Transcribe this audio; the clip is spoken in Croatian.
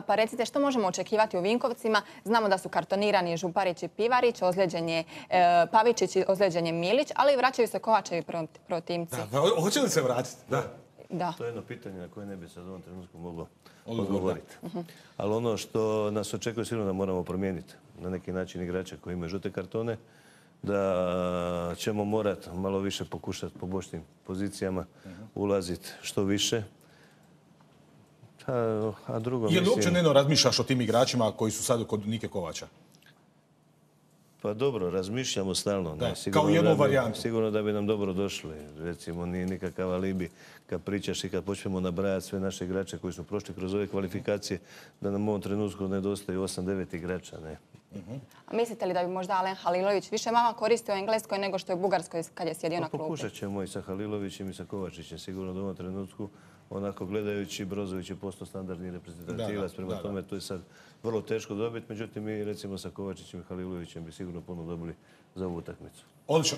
Pa recite što možemo očekivati u Vinkovcima? Znamo da su kartonirani Župarić i Pivarić, ozljeđen je e, Pavićić i ozljeđen je Milić, ali vraćaju se Kovačevi protimci. Da, hoće li se vratiti? Da. da. To je jedno pitanje na koje ne bi se u ovom trenutku moglo odgovoriti. Mhm. Ali ono što nas očekuje sigurno da moramo promijeniti na neki način igrača koji imaju žute kartone, da ćemo morati malo više pokušati po bošnim pozicijama, mhm. ulaziti što više, pa, a drugo, Je li uopće neno razmišljaš o tim igračima koji su sad kod Nike Kovača? Pa dobro, razmišljamo stalno. Da, ne, kao jednu varijantu. Sigurno da bi nam dobro došli. Recimo, nije nikakav alibi kad pričaš i kad počnemo nabrajati sve naše igrače koji su prošli kroz ove kvalifikacije, da nam u ovom trenutku nedostaju 8-9 igrača. Ne mislite li da bi možda Alen Halilović više mama koristio u Engleskoj nego što je u Bugarskoj kad je sjedio pa na klupi? Pokušat ćemo i sa Halilovićem i sa Kovačićem sigurno u ovom trenutku. Onako gledajući, Brozović je postao standardni reprezentativac, prema tome to je sad vrlo teško dobiti. Međutim, mi recimo sa Kovačićem i Halilovićem bi sigurno puno dobili za ovu utakmicu.